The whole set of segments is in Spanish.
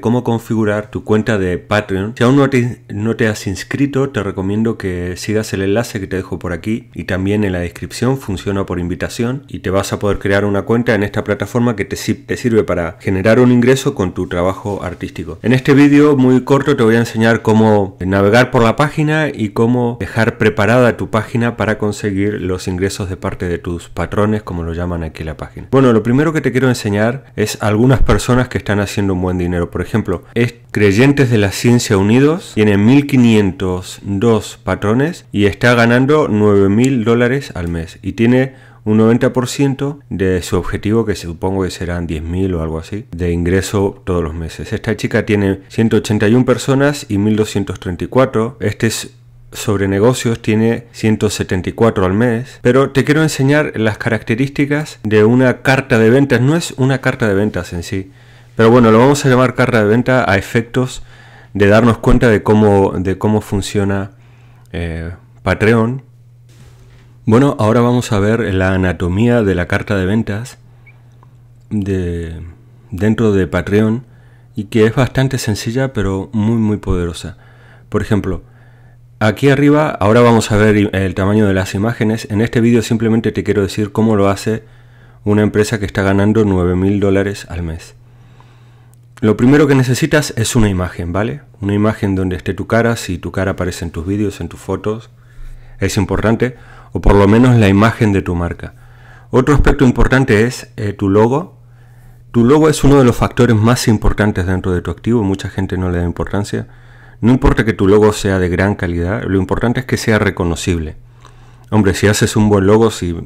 cómo configurar tu cuenta de Patreon. Si aún no te, has inscrito, te recomiendo que sigas el enlace que te dejo por aquí y también en la descripción funciona por invitación y te vas a poder crear una cuenta en esta plataforma que te, sirve para generar un ingreso con tu trabajo artístico. En este vídeo muy corto te voy a enseñar cómo navegar por la página y cómo dejar preparada tu página para conseguir los ingresos de parte de tus patrones, como lo llaman aquí la página. Bueno, lo primero que te quiero enseñar es algunas personas que están haciendo un buen dinero ejemplo, es Creyentes de la Ciencia Unidos, tiene 1502 patrones y está ganando 9000 dólares al mes y tiene un 90% de su objetivo, que supongo que serán 10.000 o algo así, de ingreso todos los meses. Esta chica tiene 181 personas y 1.234. Este es sobre negocios tiene 174 al mes, pero te quiero enseñar las características de una carta de ventas. No es una carta de ventas en sí, pero bueno, lo vamos a llamar carta de venta a efectos de darnos cuenta de cómo, de cómo funciona eh, Patreon. Bueno, ahora vamos a ver la anatomía de la carta de ventas de, dentro de Patreon y que es bastante sencilla pero muy muy poderosa. Por ejemplo, aquí arriba ahora vamos a ver el tamaño de las imágenes. En este vídeo simplemente te quiero decir cómo lo hace una empresa que está ganando 9 mil dólares al mes. Lo primero que necesitas es una imagen, ¿vale? Una imagen donde esté tu cara, si tu cara aparece en tus vídeos, en tus fotos, es importante, o por lo menos la imagen de tu marca. Otro aspecto importante es eh, tu logo. Tu logo es uno de los factores más importantes dentro de tu activo, mucha gente no le da importancia. No importa que tu logo sea de gran calidad, lo importante es que sea reconocible. Hombre, si haces un buen logo, si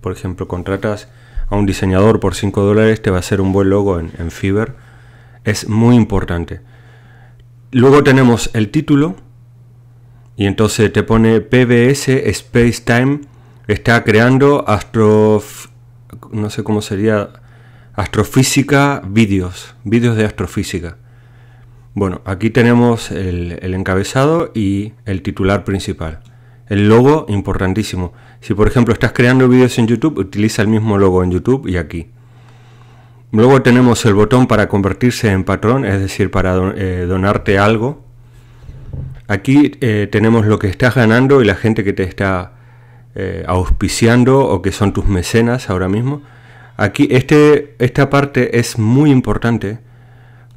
por ejemplo contratas a un diseñador por 5 dólares, te va a hacer un buen logo en, en Fiverr es muy importante. Luego tenemos el título y entonces te pone PBS Space Time está creando astro no sé cómo sería astrofísica vídeos, vídeos de astrofísica. Bueno, aquí tenemos el, el, encabezado y el titular principal. El logo, importantísimo. Si por ejemplo estás creando vídeos en YouTube, utiliza el mismo logo en YouTube y aquí. Luego tenemos el botón para convertirse en patrón, es decir, para eh, donarte algo. Aquí eh, tenemos lo que estás ganando y la gente que te está eh, auspiciando o que son tus mecenas ahora mismo. Aquí este, esta parte es muy importante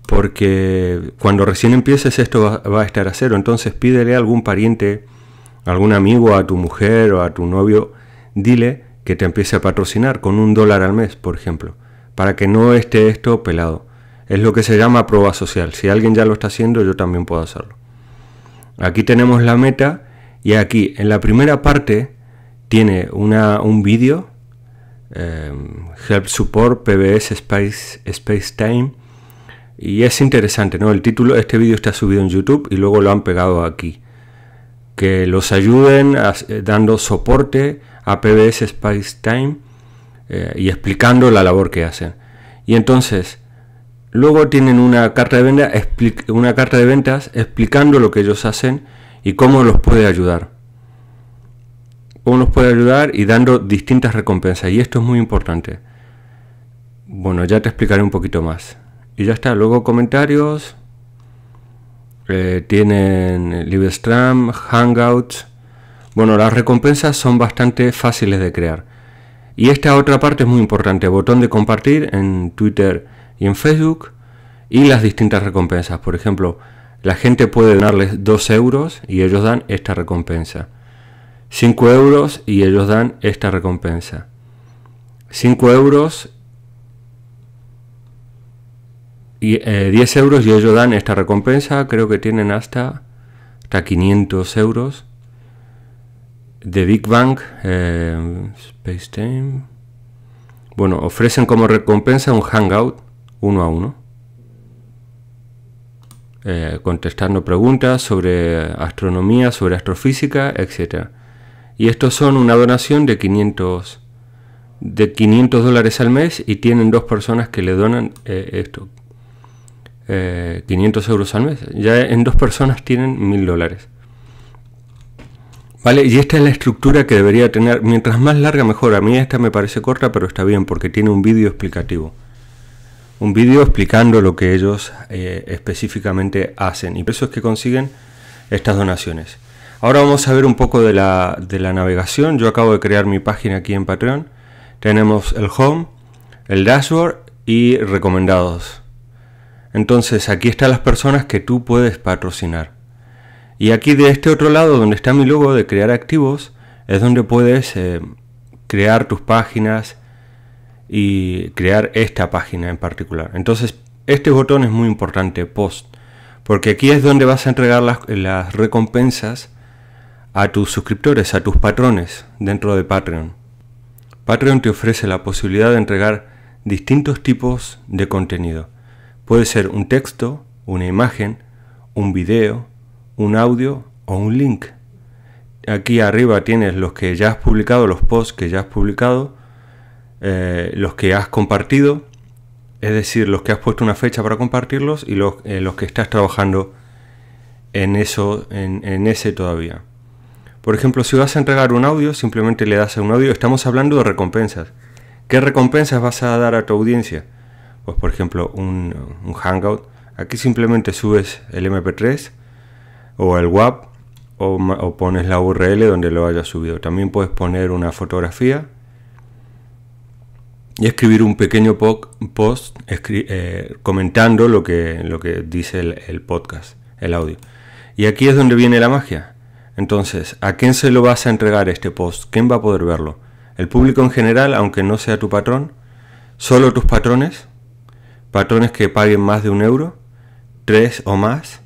porque cuando recién empieces esto va, va a estar a cero. Entonces pídele a algún pariente, algún amigo, a tu mujer o a tu novio, dile que te empiece a patrocinar con un dólar al mes, por ejemplo para que no esté esto pelado. Es lo que se llama prueba social. Si alguien ya lo está haciendo, yo también puedo hacerlo. Aquí tenemos la meta y aquí en la primera parte tiene un vídeo, eh, Help Support PBS Space, Time, y es interesante, ¿no? El título, este vídeo está subido en YouTube y luego lo han pegado aquí. Que los ayuden eh, dando soporte a PBS Space Time eh, y explicando la labor que hacen. Y entonces, luego tienen una carta, de venta, una carta de ventas explicando lo que ellos hacen y cómo los puede ayudar. Cómo los puede ayudar y dando distintas recompensas. Y esto es muy importante. Bueno, ya te explicaré un poquito más. Y ya está, luego comentarios. Eh, tienen LiveStream, Hangouts. Bueno, las recompensas son bastante fáciles de crear. Y esta otra parte es muy importante, botón de compartir en Twitter y en Facebook y las distintas recompensas. Por ejemplo, la gente puede darles 2 euros y ellos dan esta recompensa. 5 euros y ellos dan esta recompensa. 5 euros y 10 eh, euros y ellos dan esta recompensa. Creo que tienen hasta, hasta 500 euros. The Big Bang, eh, Space Time. Bueno, ofrecen como recompensa un hangout uno a uno. Eh, contestando preguntas sobre astronomía, sobre astrofísica, etc. Y estos son una donación de 500, de 500 dólares al mes y tienen dos personas que le donan eh, esto. 500 euros al mes. Ya en dos personas tienen 1000 dólares. Vale, y esta es la estructura que debería tener. Mientras más larga, mejor. A mí esta me parece corta, pero está bien porque tiene un vídeo explicativo. Un vídeo explicando lo que ellos eh, específicamente hacen y por eso es que consiguen estas donaciones. Ahora vamos a ver un poco de la, de la navegación. Yo acabo de crear mi página aquí en Patreon. Tenemos el home, el dashboard y recomendados. Entonces aquí están las personas que tú puedes patrocinar. Y aquí de este otro lado donde está mi logo de crear activos es donde puedes eh, crear tus páginas y crear esta página en particular. Entonces este botón es muy importante, post, porque aquí es donde vas a entregar las, las recompensas a tus suscriptores, a tus patrones dentro de Patreon. Patreon te ofrece la posibilidad de entregar distintos tipos de contenido. Puede ser un texto, una imagen, un video, un audio o un link. Aquí arriba tienes los que ya has publicado, los posts que ya has publicado, eh, los que has compartido, es decir, los que has puesto una fecha para compartirlos y los, eh, los que estás trabajando en, eso, en, ese todavía. Por ejemplo, si vas a entregar un audio, simplemente le das a un audio. Estamos hablando de recompensas. ¿Qué recompensas vas a dar a tu audiencia? Pues por ejemplo, un, un Hangout. Aquí simplemente subes el MP3 o al WAP o, pones la URL donde lo hayas subido. También puedes poner una fotografía y escribir un pequeño post eh, comentando lo que, lo que dice el, el, podcast, el audio. Y aquí es donde viene la magia. Entonces, ¿a quién se lo vas a entregar este post? ¿Quién va a poder verlo? ¿El público en general, aunque no sea tu patrón? ¿Solo tus patrones? ¿Patrones que paguen más de un euro? ¿Tres o más?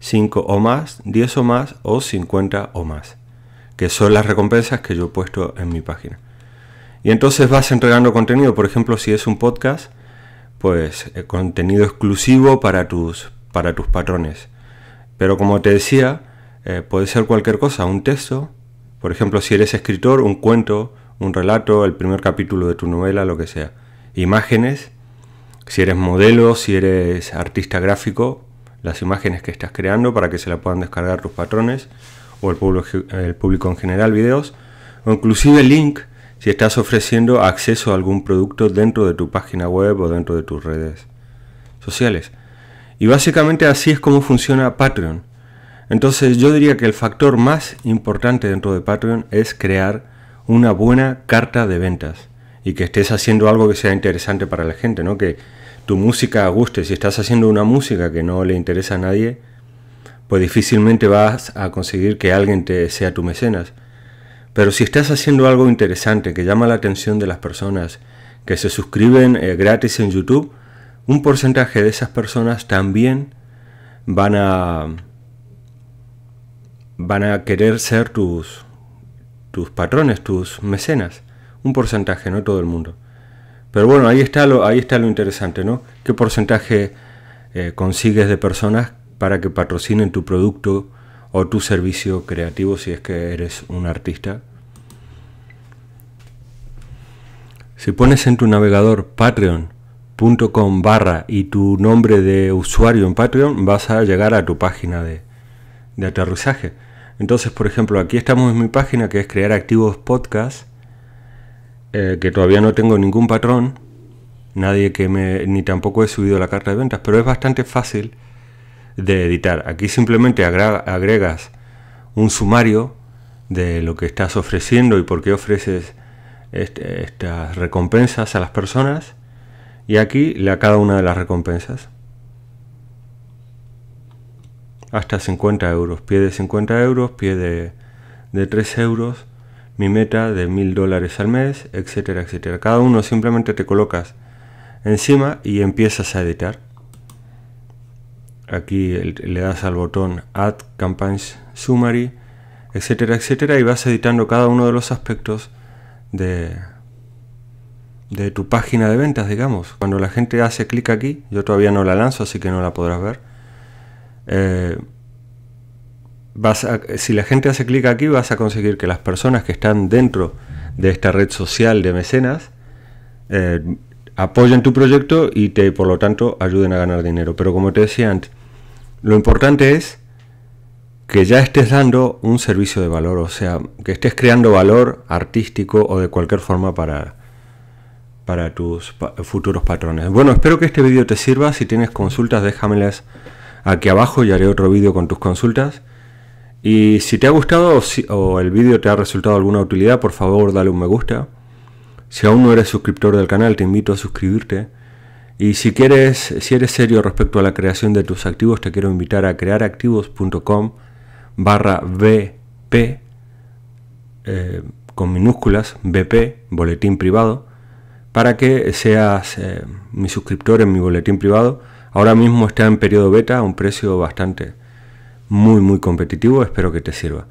5 o más, 10 o más o 50 o más, que son las recompensas que yo he puesto en mi página. Y entonces vas entregando contenido, por ejemplo, si es un podcast, pues eh, contenido exclusivo para tus, para tus patrones. Pero como te decía, eh, puede ser cualquier cosa, un texto, por ejemplo, si eres escritor, un cuento, un relato, el primer capítulo de tu novela, lo que sea. Imágenes, si eres modelo, si eres artista gráfico, las imágenes que estás creando para que se la puedan descargar tus patrones o el público, el público en general videos o inclusive el link si estás ofreciendo acceso a algún producto dentro de tu página web o dentro de tus redes sociales. Y básicamente así es como funciona Patreon. Entonces yo diría que el factor más importante dentro de Patreon es crear una buena carta de ventas y que estés haciendo algo que sea interesante para la gente, ¿no? Que tu música guste. Si estás haciendo una música que no le interesa a nadie, pues difícilmente vas a conseguir que alguien te sea tu mecenas. Pero si estás haciendo algo interesante que llama la atención de las personas que se suscriben eh, gratis en YouTube, un porcentaje de esas personas también van a van a querer ser tus tus patrones, tus mecenas. Un porcentaje, no todo el mundo. Pero bueno, ahí está lo, ahí está lo interesante, ¿no? ¿Qué porcentaje eh, consigues de personas para que patrocinen tu producto o tu servicio creativo si es que eres un artista? Si pones en tu navegador patreon.com barra y tu nombre de usuario en Patreon, vas a llegar a tu página de, de aterrizaje. Entonces, por ejemplo, aquí estamos en mi página que es Crear Activos Podcast eh, que todavía no tengo ningún patrón, nadie que me, ni tampoco he subido la carta de ventas, pero es bastante fácil de editar. Aquí simplemente agregas un sumario de lo que estás ofreciendo y por qué ofreces este, estas recompensas a las personas y aquí la, cada una de las recompensas. Hasta 50 euros, pie de 50 euros, pie de, de 3 euros, mi meta de mil dólares al mes, etcétera, etcétera. Cada uno simplemente te colocas encima y empiezas a editar. Aquí le das al botón Add Campaigns Summary, etcétera, etcétera, y vas editando cada uno de los aspectos de, de tu página de ventas, digamos. Cuando la gente hace clic aquí, yo todavía no la lanzo, así que no la podrás ver. Eh, vas si la gente hace clic aquí, vas a conseguir que las personas que están dentro de esta red social de mecenas eh, apoyen tu proyecto y te, por lo tanto, ayuden a ganar dinero. Pero como te decía antes, lo importante es que ya estés dando un servicio de valor, o sea, que estés creando valor artístico o de cualquier forma para, para tus futuros patrones. Bueno, espero que este vídeo te sirva. Si tienes consultas, déjamelas aquí abajo y haré otro vídeo con tus consultas. Y si te ha gustado o, el vídeo te ha resultado alguna utilidad, por favor dale un me gusta. Si aún no eres suscriptor del canal, te invito a suscribirte. Y si quieres, si eres serio respecto a la creación de tus activos, te quiero invitar a crearactivos.com barra BP eh, con minúsculas, BP, boletín privado, para que seas eh, mi suscriptor en mi boletín privado. Ahora mismo está en periodo beta a un precio bastante muy muy competitivo, espero que te sirva.